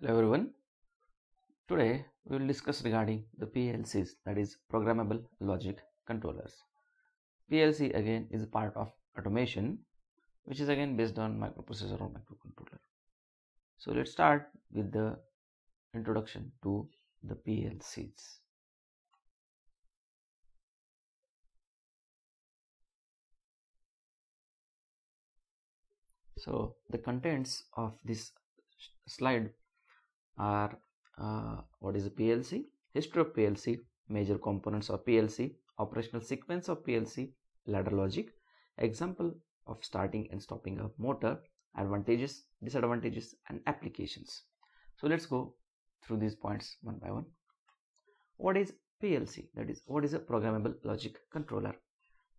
Hello everyone. Today we will discuss regarding the PLCs that is programmable logic controllers. PLC again is a part of automation which is again based on microprocessor or microcontroller. So let's start with the introduction to the PLCs. So the contents of this slide are uh, what is a PLC, history of PLC, major components of PLC, operational sequence of PLC, ladder logic, example of starting and stopping a motor, advantages, disadvantages and applications. So let's go through these points one by one. What is PLC? That is what is a programmable logic controller?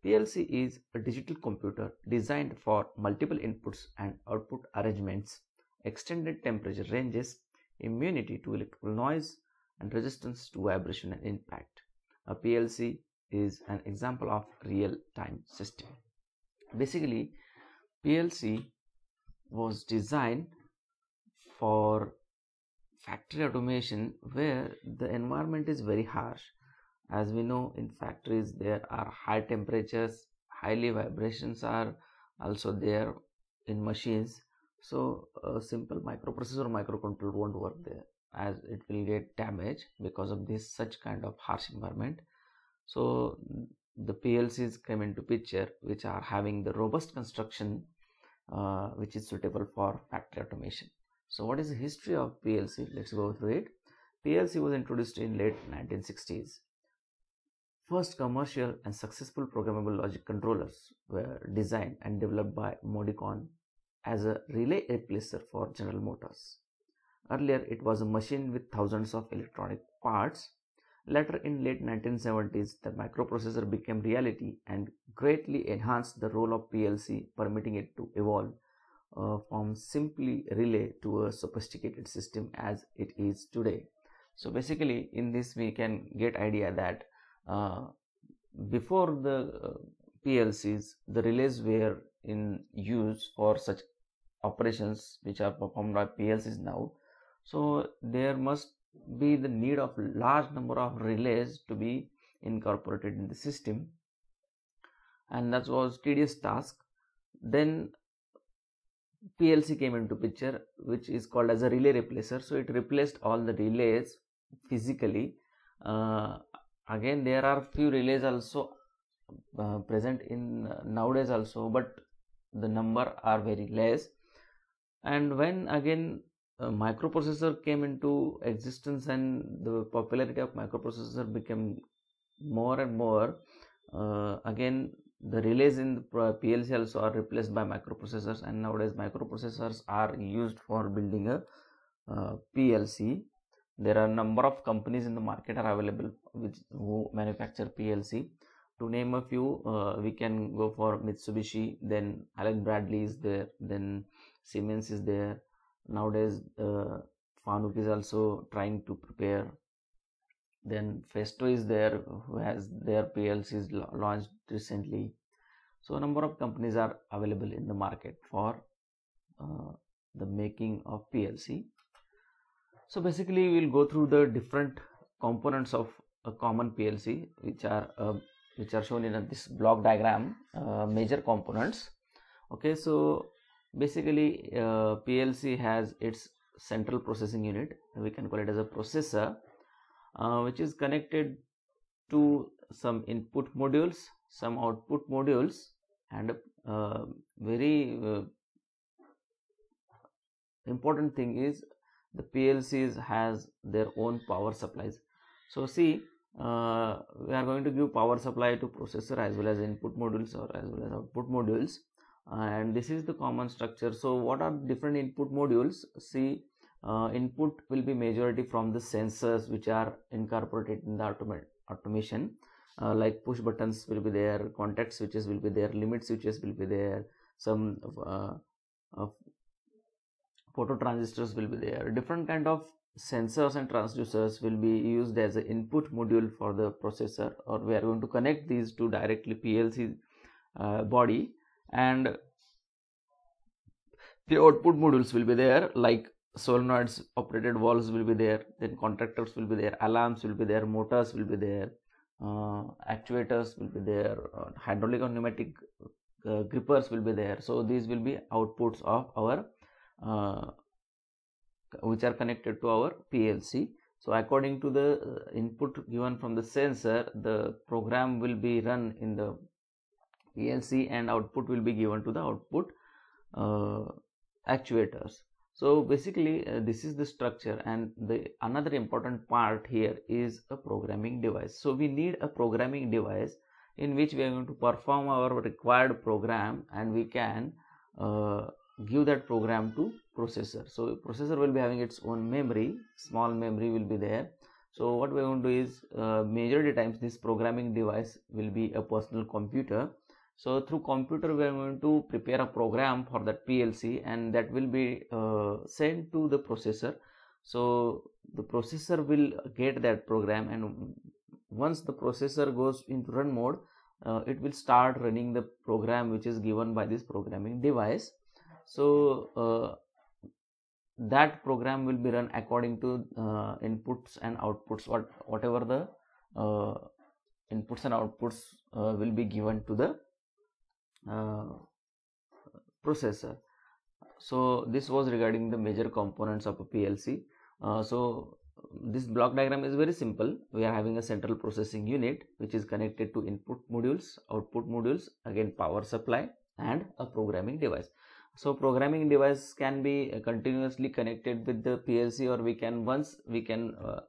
PLC is a digital computer designed for multiple inputs and output arrangements, extended temperature ranges, immunity to electrical noise, and resistance to vibration and impact. A PLC is an example of real-time system. Basically, PLC was designed for factory automation where the environment is very harsh. As we know in factories there are high temperatures, highly vibrations are also there in machines so a simple microprocessor microcontroller won't work there as it will get damaged because of this such kind of harsh environment so the plcs come into picture which are having the robust construction uh, which is suitable for factory automation so what is the history of plc let's go through it plc was introduced in late 1960s First commercial and successful programmable logic controllers were designed and developed by Modicon as a relay replacer for General Motors. Earlier, it was a machine with thousands of electronic parts. Later in late 1970s, the microprocessor became reality and greatly enhanced the role of PLC, permitting it to evolve uh, from simply relay to a sophisticated system as it is today. So basically, in this we can get idea that uh, before the uh, PLCs, the relays were in use for such operations which are performed by PLCs now. So there must be the need of large number of relays to be incorporated in the system and that was tedious task. Then PLC came into picture which is called as a relay replacer. So it replaced all the relays physically. Uh, again there are few relays also uh, present in uh, nowadays also but the number are very less and when again uh, microprocessor came into existence and the popularity of microprocessor became more and more uh, again the relays in the PLC also are replaced by microprocessors and nowadays microprocessors are used for building a uh, PLC there are number of companies in the market are available which who manufacture PLC to name a few uh, we can go for Mitsubishi then Alec Bradley is there then Siemens is there nowadays uh, Fanuc is also trying to prepare then Festo is there who has their PLCs launched recently so a number of companies are available in the market for uh, the making of PLC so basically we will go through the different components of a common PLC which are uh, which are shown in this block diagram uh, major components okay so basically uh, PLC has its central processing unit we can call it as a processor uh, which is connected to some input modules some output modules and a uh, very uh, important thing is the PLCs has their own power supplies so see uh, we are going to give power supply to processor as well as input modules or as well as output modules and this is the common structure so what are different input modules see uh, input will be majority from the sensors which are incorporated in the automa automation uh, like push buttons will be there contact switches will be there limit switches will be there some uh, photo transistors will be there different kind of sensors and transducers will be used as an input module for the processor or we are going to connect these to directly PLC uh, body and the output modules will be there like solenoids operated valves will be there then contractors will be there alarms will be there motors will be there uh, actuators will be there uh, hydraulic or pneumatic uh, grippers will be there so these will be outputs of our uh, which are connected to our PLC so according to the uh, input given from the sensor the program will be run in the ELC and output will be given to the output uh, actuators. So basically uh, this is the structure and the another important part here is a programming device. So we need a programming device in which we are going to perform our required program and we can uh, give that program to processor. So processor will be having its own memory, small memory will be there. So what we are going to do is uh, majority times this programming device will be a personal computer so through computer we are going to prepare a program for that PLC and that will be uh, sent to the processor so the processor will get that program and once the processor goes into run mode uh, it will start running the program which is given by this programming device so uh, that program will be run according to uh, inputs and outputs what whatever the uh, inputs and outputs uh, will be given to the uh, processor so this was regarding the major components of a plc uh, so this block diagram is very simple we are having a central processing unit which is connected to input modules output modules again power supply and a programming device so programming device can be continuously connected with the plc or we can once we can uh,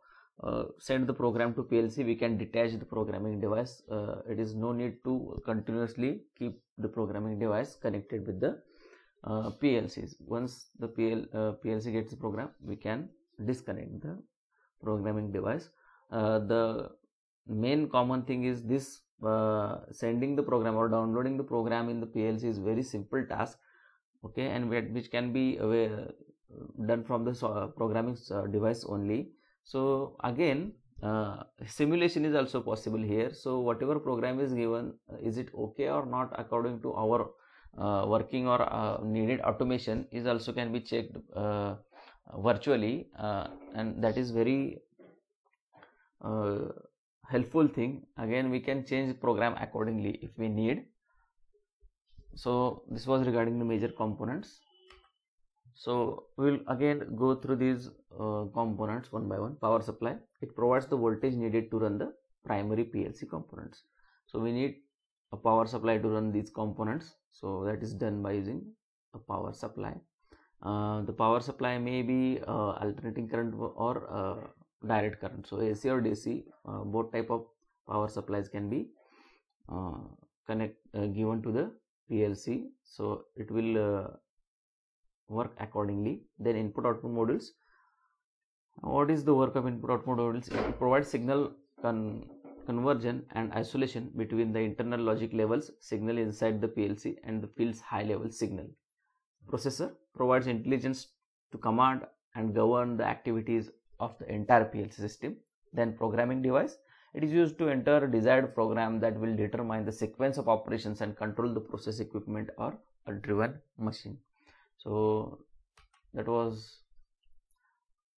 uh, send the program to PLC, we can detach the programming device. Uh, it is no need to continuously keep the programming device connected with the uh, PLCs. Once the PL, uh, PLC gets the program, we can disconnect the programming device. Uh, the main common thing is this uh, sending the program or downloading the program in the PLC is very simple task okay and which can be done from the programming device only so, again uh, simulation is also possible here. So, whatever program is given, uh, is it okay or not according to our uh, working or uh, needed automation is also can be checked uh, virtually uh, and that is very helpful thing. Again, we can change program accordingly if we need. So, this was regarding the major components so we will again go through these uh, components one by one power supply it provides the voltage needed to run the primary PLC components so we need a power supply to run these components so that is done by using a power supply uh, the power supply may be uh, alternating current or uh, direct current so AC or DC uh, both type of power supplies can be uh, connect given to the PLC so it will work accordingly then input output modules what is the work of input output modules it provides signal con conversion and isolation between the internal logic levels signal inside the plc and the field's high level signal processor provides intelligence to command and govern the activities of the entire plc system then programming device it is used to enter a desired program that will determine the sequence of operations and control the process equipment or a driven machine so that was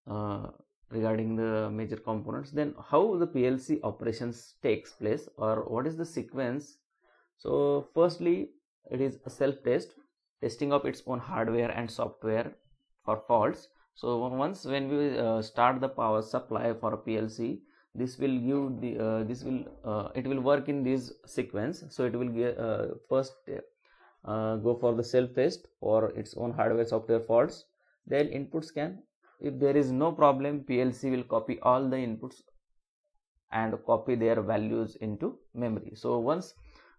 uh, regarding the major components then how the plc operations takes place or what is the sequence so firstly it is a self test testing of its own hardware and software for faults so once when we uh, start the power supply for plc this will give the uh, this will uh, it will work in this sequence so it will give, uh, first uh, go for the self test or its own hardware software faults then input scan. if there is no problem plc will copy all the inputs and copy their values into memory so once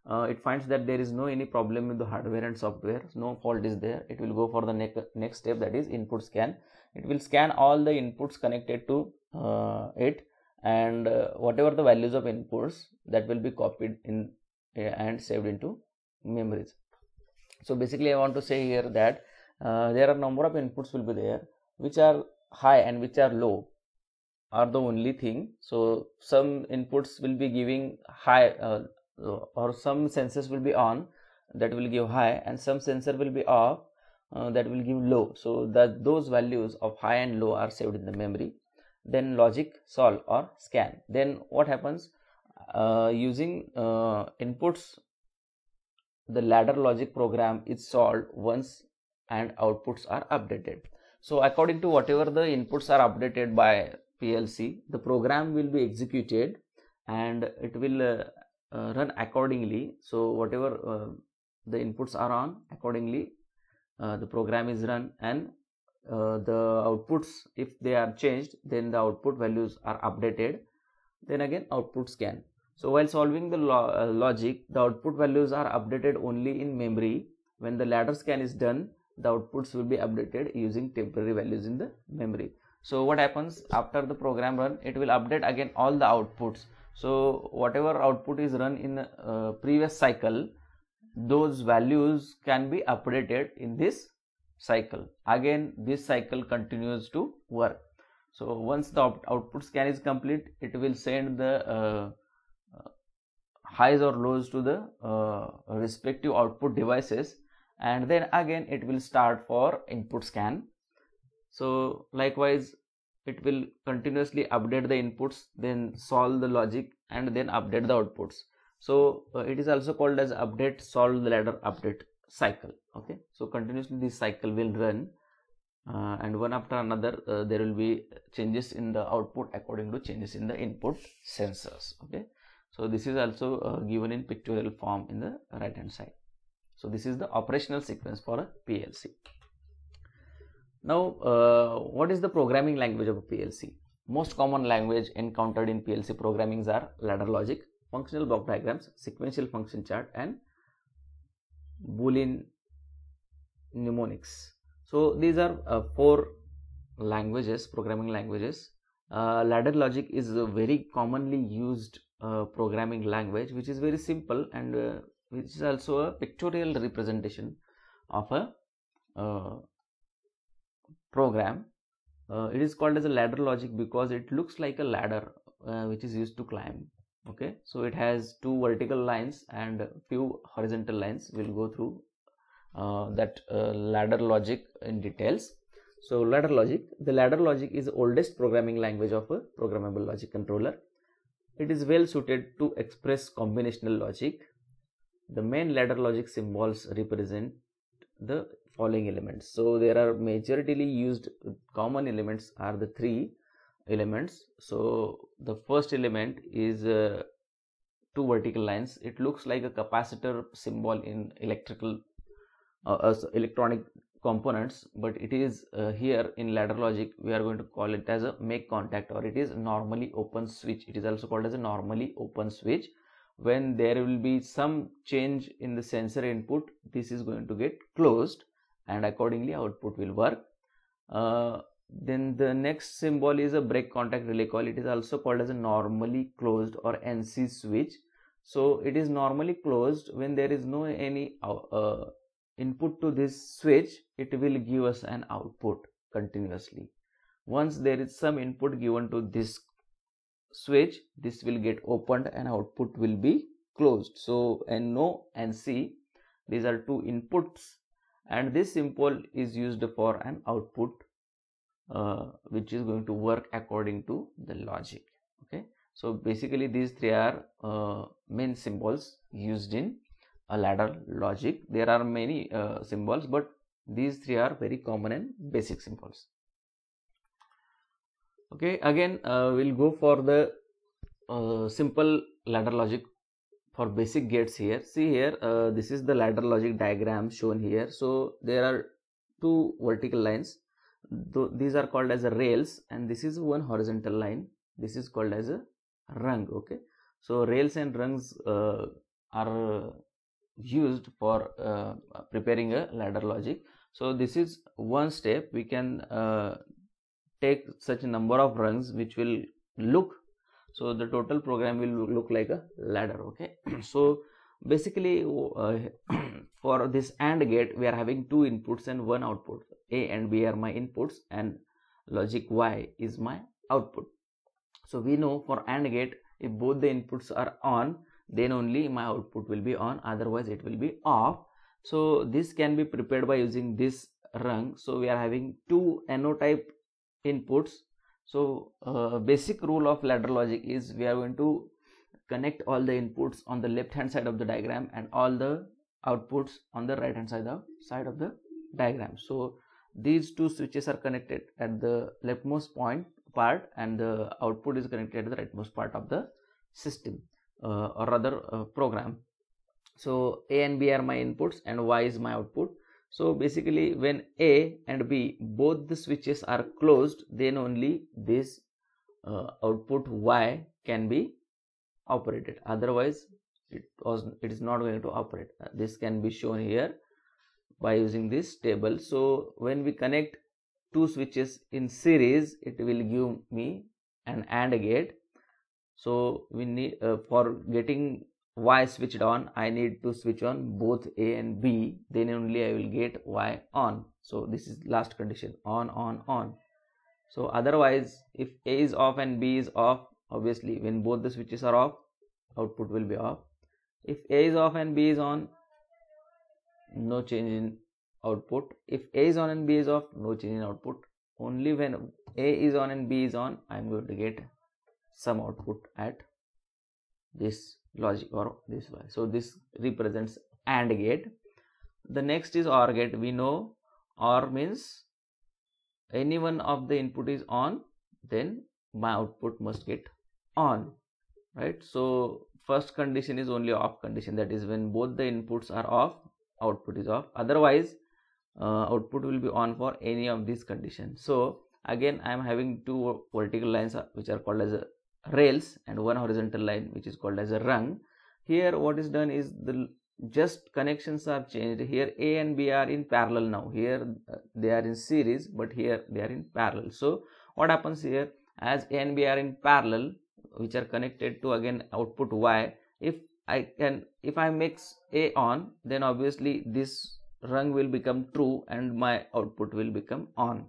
uh, it finds that there is no any problem with the hardware and software no fault is there it will go for the ne next step that is input scan it will scan all the inputs connected to uh, it and uh, whatever the values of inputs that will be copied in uh, and saved into memories so basically I want to say here that uh, there are number of inputs will be there which are high and which are low are the only thing. So some inputs will be giving high uh, or some sensors will be on that will give high and some sensor will be off uh, that will give low. So that those values of high and low are saved in the memory. Then logic solve or scan. Then what happens uh, using uh, inputs the ladder logic program is solved once and outputs are updated. So according to whatever the inputs are updated by PLC, the program will be executed and it will uh, uh, run accordingly. So whatever uh, the inputs are on accordingly, uh, the program is run and uh, the outputs if they are changed then the output values are updated then again outputs can so while solving the lo uh, logic, the output values are updated only in memory. When the ladder scan is done, the outputs will be updated using temporary values in the memory. So what happens after the program run, it will update again all the outputs. So whatever output is run in uh, previous cycle, those values can be updated in this cycle. Again, this cycle continues to work. So once the output scan is complete, it will send the uh, highs or lows to the uh, respective output devices and then again it will start for input scan so likewise it will continuously update the inputs then solve the logic and then update the outputs so uh, it is also called as update solve the ladder update cycle okay so continuously this cycle will run uh, and one after another uh, there will be changes in the output according to changes in the input sensors okay so, this is also uh, given in pictorial form in the right hand side. So, this is the operational sequence for a PLC. Now, uh, what is the programming language of a PLC? Most common language encountered in PLC programmings are ladder logic, functional block diagrams, sequential function chart and Boolean mnemonics. So, these are uh, four languages, programming languages. Uh, ladder logic is very commonly used programming language which is very simple and uh, which is also a pictorial representation of a uh, program uh, it is called as a ladder logic because it looks like a ladder uh, which is used to climb okay so it has two vertical lines and few horizontal lines we'll go through uh, that ladder logic in details so ladder logic the ladder logic is oldest programming language of a programmable logic controller it is well suited to express combinational logic. The main ladder logic symbols represent the following elements. So there are majorly used common elements are the three elements. So the first element is uh, two vertical lines. It looks like a capacitor symbol in electrical uh, uh, electronic components but it is uh, here in ladder logic we are going to call it as a make contact or it is normally open switch it is also called as a normally open switch when there will be some change in the sensor input this is going to get closed and accordingly output will work uh, then the next symbol is a break contact relay call it is also called as a normally closed or nc switch so it is normally closed when there is no any uh, uh input to this switch, it will give us an output continuously. Once there is some input given to this switch, this will get opened and output will be closed. So NO and C, these are two inputs and this symbol is used for an output uh, which is going to work according to the logic okay so basically these three are uh, main symbols used in a ladder logic there are many uh, symbols but these three are very common and basic symbols okay again uh, we'll go for the uh, simple ladder logic for basic gates here see here uh, this is the ladder logic diagram shown here so there are two vertical lines Th these are called as rails and this is one horizontal line this is called as a rung okay so rails and rungs uh, are used for uh, preparing a ladder logic. So this is one step we can uh, take such a number of runs which will look so the total program will look like a ladder okay so basically uh, for this AND gate we are having two inputs and one output A and B are my inputs and logic Y is my output so we know for AND gate if both the inputs are on then only my output will be on otherwise it will be off so this can be prepared by using this rung so we are having two NO type inputs so uh, basic rule of ladder logic is we are going to connect all the inputs on the left hand side of the diagram and all the outputs on the right hand side of side of the diagram so these two switches are connected at the leftmost point part and the output is connected at the rightmost part of the system uh, or rather uh, program so a and b are my inputs and y is my output so basically when a and b both the switches are closed then only this uh, output y can be operated otherwise it was it is not going to operate uh, this can be shown here by using this table so when we connect two switches in series it will give me an AND gate so we need uh, for getting y switched on i need to switch on both a and b then only i will get y on so this is last condition on on on so otherwise if a is off and b is off obviously when both the switches are off output will be off if a is off and b is on no change in output if a is on and b is off no change in output only when a is on and b is on i am going to get some output at this logic or this way. So this represents AND gate. The next is OR gate. We know OR means any one of the input is on, then my output must get on, right? So first condition is only off condition. That is when both the inputs are off, output is off. Otherwise, uh, output will be on for any of these conditions. So again, I am having two vertical lines uh, which are called as a uh, rails and one horizontal line which is called as a rung. Here what is done is the just connections are changed here A and B are in parallel now here uh, they are in series but here they are in parallel. So what happens here as A and B are in parallel which are connected to again output Y if I can if I mix A on then obviously this rung will become true and my output will become on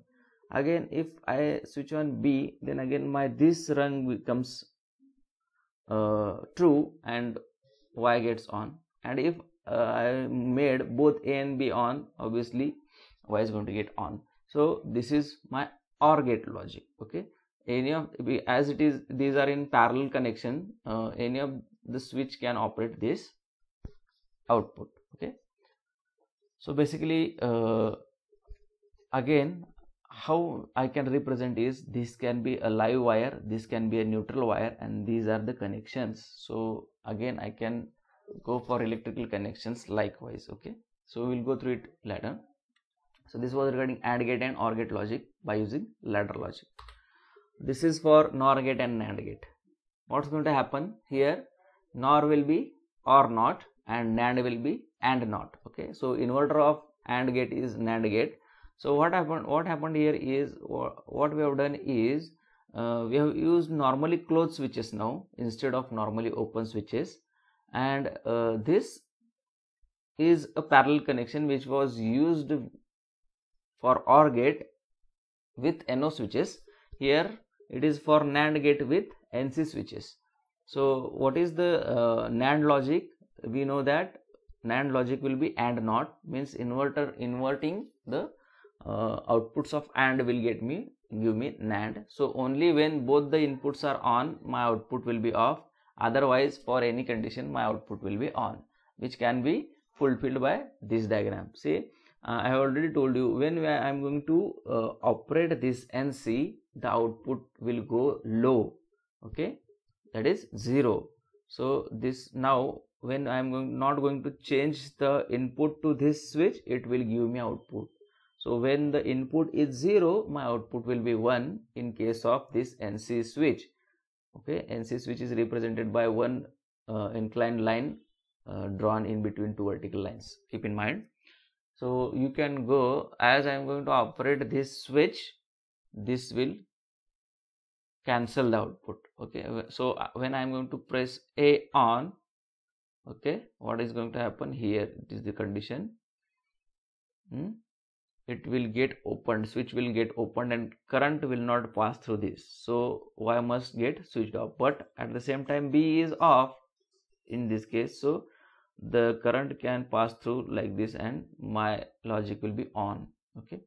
again if I switch on B then again my this rung becomes uh, true and Y gets on and if uh, I made both A and B on obviously Y is going to get on so this is my OR gate logic okay any of as it is these are in parallel connection uh, any of the switch can operate this output okay so basically uh, again how I can represent is this can be a live wire, this can be a neutral wire and these are the connections. So again I can go for electrical connections likewise okay. So we will go through it later. So this was regarding AND gate and OR gate logic by using ladder logic. This is for NOR gate and NAND gate. What's going to happen here? NOR will be OR not and NAND will be AND not okay. So inverter of AND gate is NAND gate so what happened what happened here is what we have done is uh, we have used normally closed switches now instead of normally open switches and uh, this is a parallel connection which was used for OR gate with NO switches here it is for NAND gate with NC switches so what is the uh, NAND logic we know that NAND logic will be AND not means inverter inverting the uh, outputs of AND will get me give me NAND. So only when both the inputs are on my output will be off otherwise for any condition my output will be on which can be fulfilled by this diagram. See uh, I have already told you when I am going to uh, operate this NC the output will go low okay that is 0. So this now when I am going, not going to change the input to this switch it will give me output so when the input is 0, my output will be 1 in case of this NC switch. Okay, NC switch is represented by one uh, inclined line uh, drawn in between two vertical lines. Keep in mind. So you can go as I am going to operate this switch, this will cancel the output. Okay, uh, so uh, when I am going to press A on, okay, what is going to happen here? It is the condition. Hmm? it will get opened switch will get opened and current will not pass through this so I must get switched off but at the same time b is off in this case so the current can pass through like this and my logic will be on okay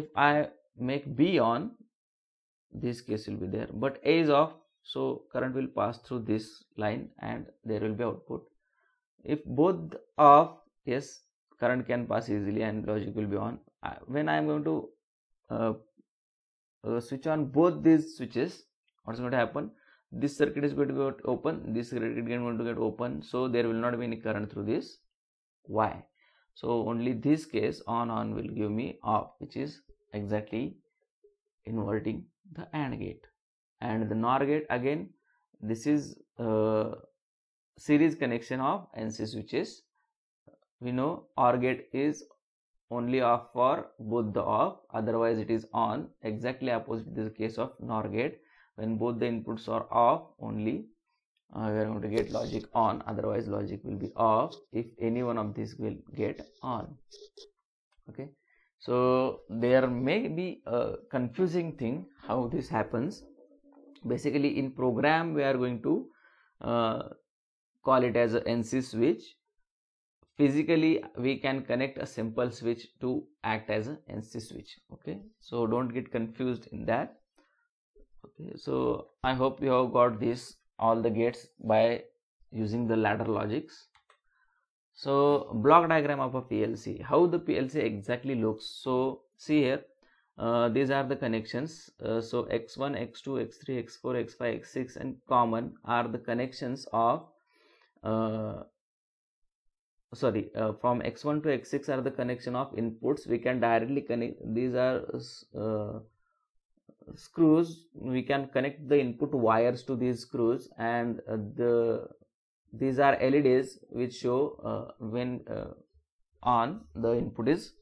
if i make b on this case will be there but a is off so current will pass through this line and there will be output if both off yes current can pass easily and logic will be on uh, when I am going to uh, uh, switch on both these switches what's going to happen this circuit is going to get open this circuit is going to get open so there will not be any current through this why so only this case on on will give me off which is exactly inverting the AND gate and the NOR gate again this is uh, series connection of NC switches we know OR gate is only off for both the off otherwise it is on exactly opposite this case of NOR gate when both the inputs are off only uh, we are going to get logic on otherwise logic will be off if any one of these will get on okay so there may be a confusing thing how this happens basically in program we are going to uh, call it as a NC switch physically we can connect a simple switch to act as an NC switch okay so don't get confused in that okay so I hope you have got this all the gates by using the ladder logics so block diagram of a PLC how the PLC exactly looks so see here uh, these are the connections uh, so x1 x2 x3 x4 x5 x6 and common are the connections of uh, sorry uh, from x1 to x6 are the connection of inputs we can directly connect these are uh, screws we can connect the input wires to these screws and uh, the these are leds which show uh, when uh, on the input is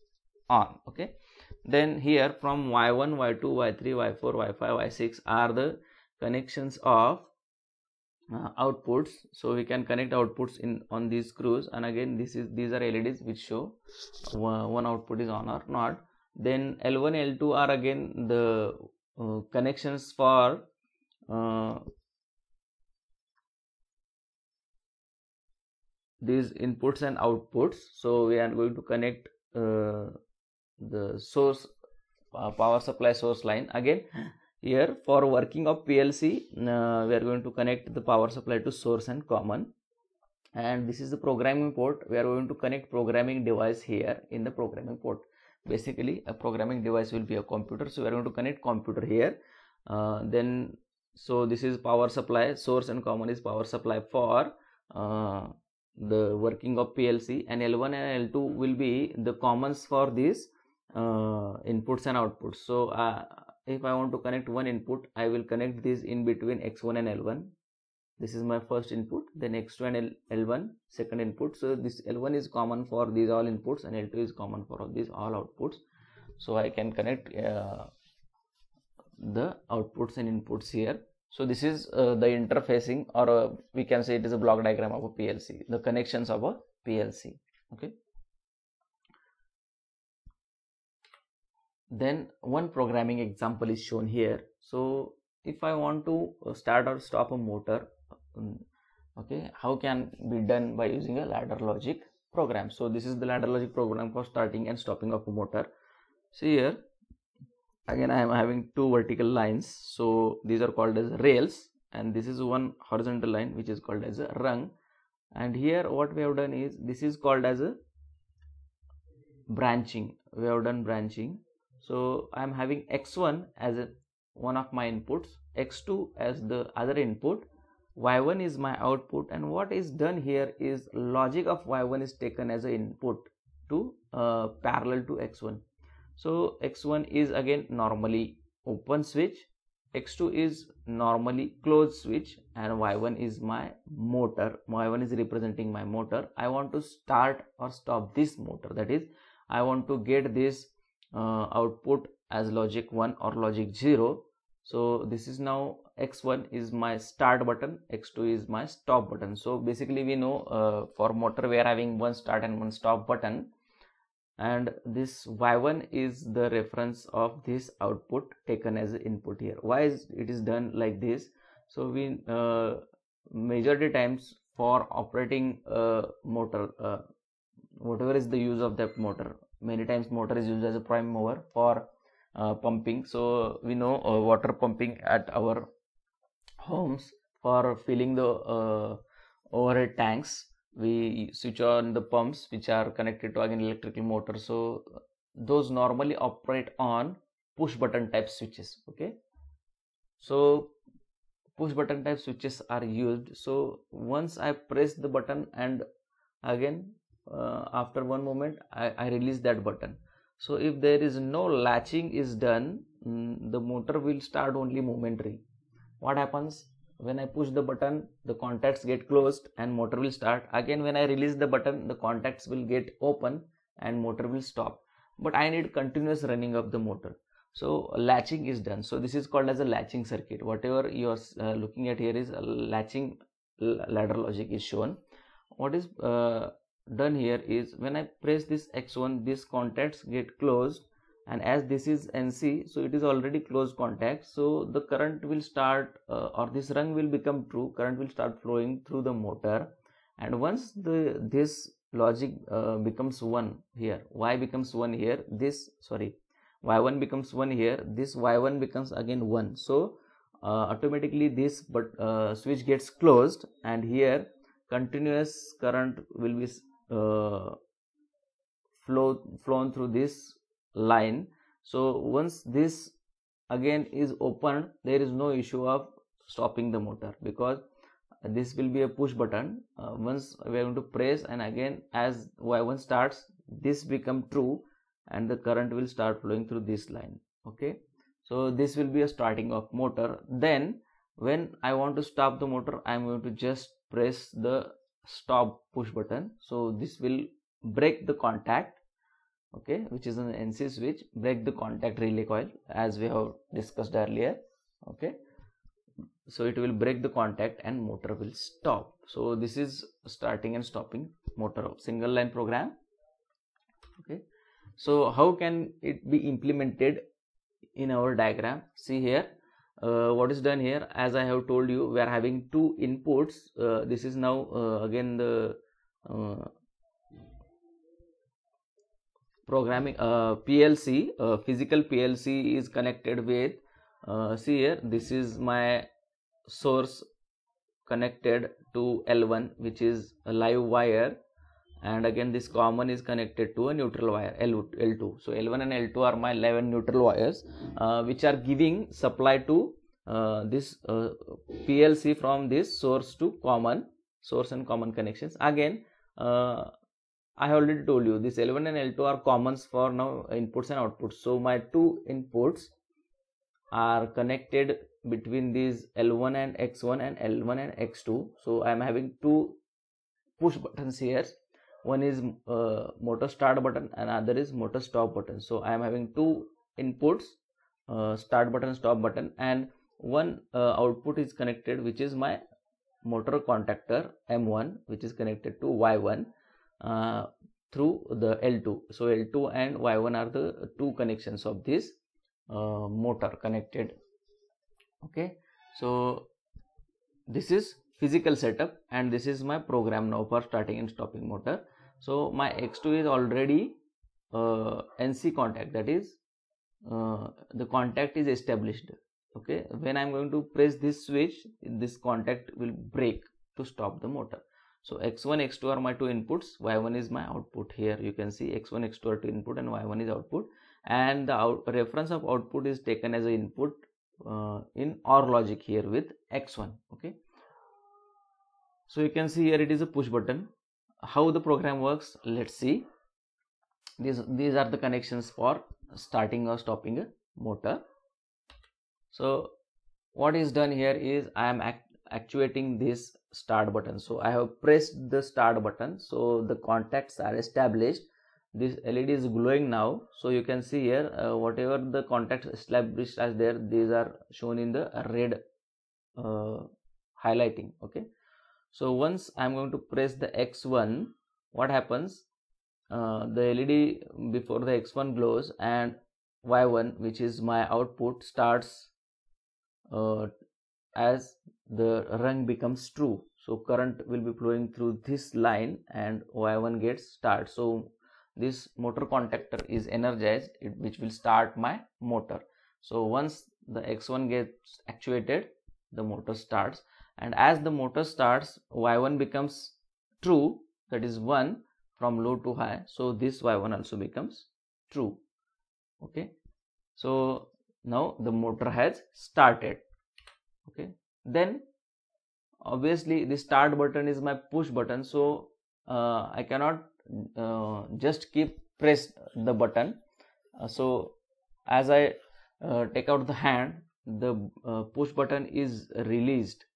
on okay then here from y1 y2 y3 y4 y5 y6 are the connections of uh, outputs so we can connect outputs in on these screws and again this is these are leds which show uh, one output is on or not then l1 l2 are again the uh, connections for uh, these inputs and outputs so we are going to connect uh, the source uh, power supply source line again here for working of PLC uh, we are going to connect the power supply to source and common and this is the programming port we are going to connect programming device here in the programming port basically a programming device will be a computer so we are going to connect computer here uh, then so this is power supply source and common is power supply for uh, the working of PLC and L1 and L2 will be the commons for these uh, inputs and outputs so uh, if I want to connect one input I will connect this in between x1 and l1 this is my first input then x2 and l1 second input so this l1 is common for these all inputs and l2 is common for all these all outputs so I can connect uh, the outputs and inputs here so this is uh, the interfacing or uh, we can say it is a block diagram of a PLC the connections of a PLC okay then one programming example is shown here so if i want to uh, start or stop a motor um, okay how can be done by using a ladder logic program so this is the ladder logic program for starting and stopping of a motor see here again i am having two vertical lines so these are called as rails and this is one horizontal line which is called as a rung and here what we have done is this is called as a branching we have done branching so i am having x1 as a, one of my inputs x2 as the other input y1 is my output and what is done here is logic of y1 is taken as an input to uh, parallel to x1 so x1 is again normally open switch x2 is normally closed switch and y1 is my motor y1 is representing my motor i want to start or stop this motor that is i want to get this uh, output as logic 1 or logic 0 so this is now x1 is my start button x2 is my stop button so basically we know uh, for motor we are having one start and one stop button and this y1 is the reference of this output taken as input here why is it is done like this so we uh, majority times for operating a uh, motor uh, whatever is the use of that motor many times motor is used as a prime mover for uh, pumping so we know uh, water pumping at our homes for filling the uh, overhead tanks we switch on the pumps which are connected to again electrical motor so those normally operate on push button type switches okay so push button type switches are used so once i press the button and again uh, after one moment I, I, release that button so if there is no latching is done mm, the motor will start only momentary what happens when I push the button the contacts get closed and motor will start again when I release the button the contacts will get open and motor will stop but I need continuous running of the motor so latching is done so this is called as a latching circuit whatever you are uh, looking at here is a latching ladder logic is shown what is uh, done here is when I press this x1 these contacts get closed and as this is NC so it is already closed contact so the current will start uh, or this rung will become true current will start flowing through the motor and once the this logic uh, becomes 1 here y becomes 1 here this sorry y1 becomes 1 here this y1 becomes again 1 so uh, automatically this but uh, switch gets closed and here continuous current will be uh, flow flown through this line so once this again is opened there is no issue of stopping the motor because this will be a push button uh, once we are going to press and again as y1 starts this become true and the current will start flowing through this line okay so this will be a starting of motor then when i want to stop the motor i am going to just press the stop push button so this will break the contact okay which is an NC switch break the contact relay coil as we have discussed earlier okay so it will break the contact and motor will stop so this is starting and stopping motor of single line program okay so how can it be implemented in our diagram see here uh, what is done here as i have told you we are having two inputs uh, this is now uh, again the uh, programming uh, plc uh, physical plc is connected with see here this is my source connected to l1 which is a live wire and again this common is connected to a neutral wire L2 so L1 and L2 are my 11 neutral wires uh, which are giving supply to uh, this uh, PLC from this source to common source and common connections again uh, I already told you this L1 and L2 are commons for now inputs and outputs so my two inputs are connected between these L1 and X1 and L1 and X2 so I am having two push buttons here one is uh, motor start button and other is motor stop button so i am having two inputs uh, start button stop button and one uh, output is connected which is my motor contactor m1 which is connected to y1 uh, through the l2 so l2 and y1 are the two connections of this uh, motor connected okay so this is physical setup and this is my program now for starting and stopping motor so, my x2 is already uh, NC contact that is uh, the contact is established. Okay, when I am going to press this switch, this contact will break to stop the motor. So, x1, x2 are my two inputs, y1 is my output. Here you can see x1, x2 are two input and y1 is output and the out reference of output is taken as an input uh, in OR logic here with x1. Okay. So, you can see here it is a push button how the program works let's see these these are the connections for starting or stopping a motor so what is done here is i am act actuating this start button so i have pressed the start button so the contacts are established this led is glowing now so you can see here uh, whatever the contacts established as there these are shown in the red uh, highlighting okay so once i'm going to press the x1 what happens uh, the led before the x1 glows and y1 which is my output starts uh, as the rung becomes true so current will be flowing through this line and y1 gets start so this motor contactor is energized it, which will start my motor so once the x1 gets actuated the motor starts and as the motor starts y1 becomes true that is 1 from low to high so this y1 also becomes true okay so now the motor has started okay then obviously the start button is my push button so uh, i cannot uh, just keep press the button uh, so as i uh, take out the hand the uh, push button is released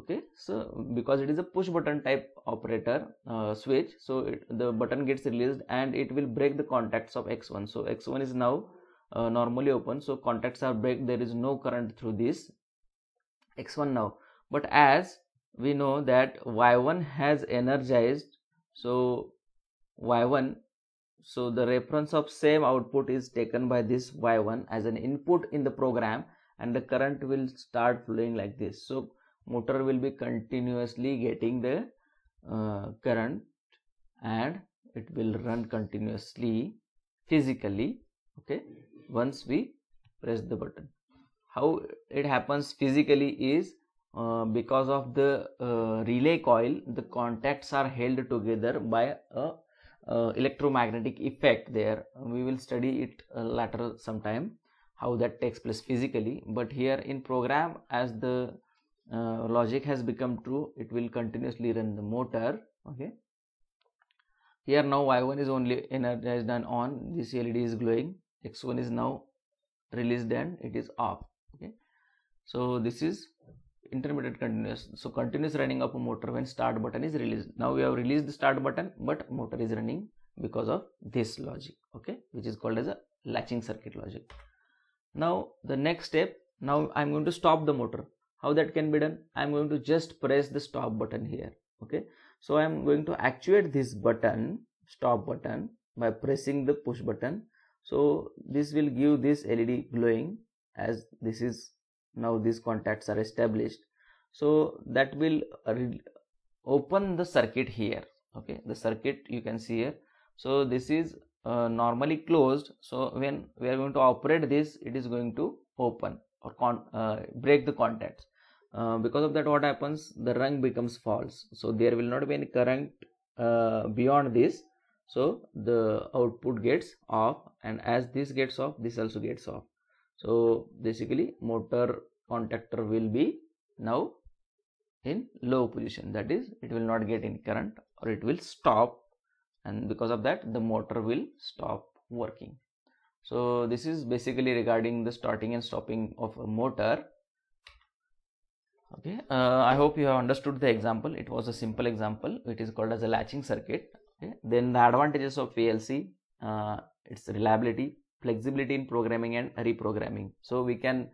okay so because it is a push button type operator uh, switch so it, the button gets released and it will break the contacts of x1 so x1 is now uh, normally open so contacts are break there is no current through this x1 now but as we know that y1 has energized so y1 so the reference of same output is taken by this y1 as an input in the program and the current will start flowing like this so motor will be continuously getting the uh, current and it will run continuously physically okay once we press the button how it happens physically is uh, because of the uh, relay coil the contacts are held together by a uh, electromagnetic effect there we will study it uh, later sometime how that takes place physically but here in program as the uh, logic has become true it will continuously run the motor okay here now y1 is only energized and on this led is glowing x1 is now released and it is off okay so this is intermittent continuous so continuous running of a motor when start button is released now we have released the start button but motor is running because of this logic okay which is called as a latching circuit logic now the next step now i'm going to stop the motor how that can be done i'm going to just press the stop button here okay so i'm going to actuate this button stop button by pressing the push button so this will give this led glowing as this is now these contacts are established so that will open the circuit here okay the circuit you can see here so this is uh, normally closed so when we are going to operate this it is going to open or con uh, break the contacts uh, because of that what happens the rung becomes false so there will not be any current uh, beyond this so the output gets off and as this gets off this also gets off so basically motor contactor will be now in low position that is it will not get any current or it will stop and because of that the motor will stop working so this is basically regarding the starting and stopping of a motor okay uh, i hope you have understood the example it was a simple example it is called as a latching circuit okay. then the advantages of plc uh, its reliability flexibility in programming and reprogramming so we can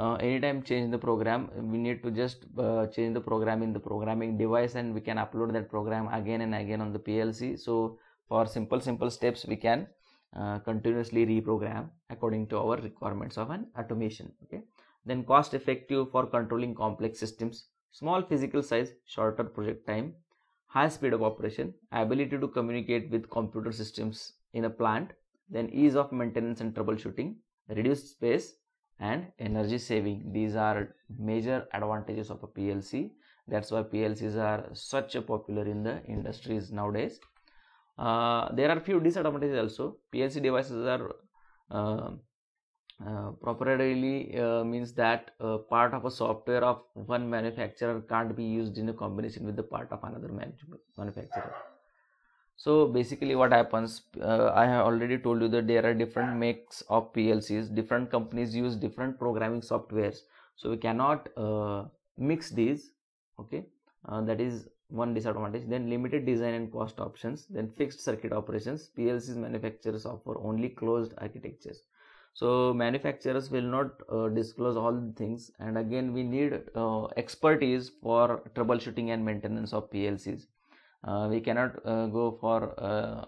uh, anytime change the program we need to just uh, change the program in the programming device and we can upload that program again and again on the plc so for simple simple steps we can uh, continuously reprogram according to our requirements of an automation okay then cost effective for controlling complex systems small physical size shorter project time high speed of operation ability to communicate with computer systems in a plant then ease of maintenance and troubleshooting reduced space and energy saving these are major advantages of a plc that's why plcs are such a popular in the industries nowadays uh, there are few disadvantages also. PLC devices are uh, uh, proprietary uh, means that uh, part of a software of one manufacturer can't be used in a combination with the part of another manufacturer. So basically what happens, uh, I have already told you that there are different makes of PLCs, different companies use different programming softwares. So we cannot mix these, okay, that is one disadvantage then limited design and cost options then fixed circuit operations plcs manufacturers offer only closed architectures so manufacturers will not uh, disclose all the things and again we need uh, expertise for troubleshooting and maintenance of plcs uh, we cannot uh, go for uh,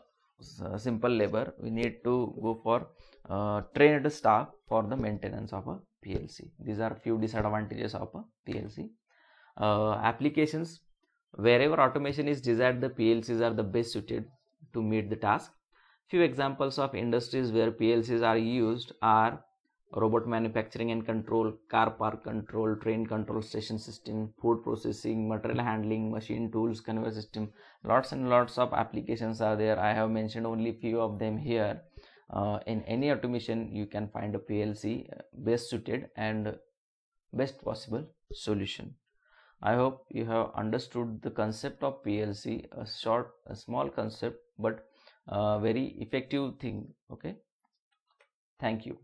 simple labor we need to go for uh, trained staff for the maintenance of a plc these are few disadvantages of a plc applications Wherever automation is desired, the PLCs are the best suited to meet the task. Few examples of industries where PLCs are used are robot manufacturing and control, car park control, train control station system, food processing, material handling, machine tools, conveyor system. Lots and lots of applications are there. I have mentioned only few of them here. Uh, in any automation, you can find a PLC uh, best suited and best possible solution. I hope you have understood the concept of PLC, a short, a small concept, but a very effective thing. Okay. Thank you.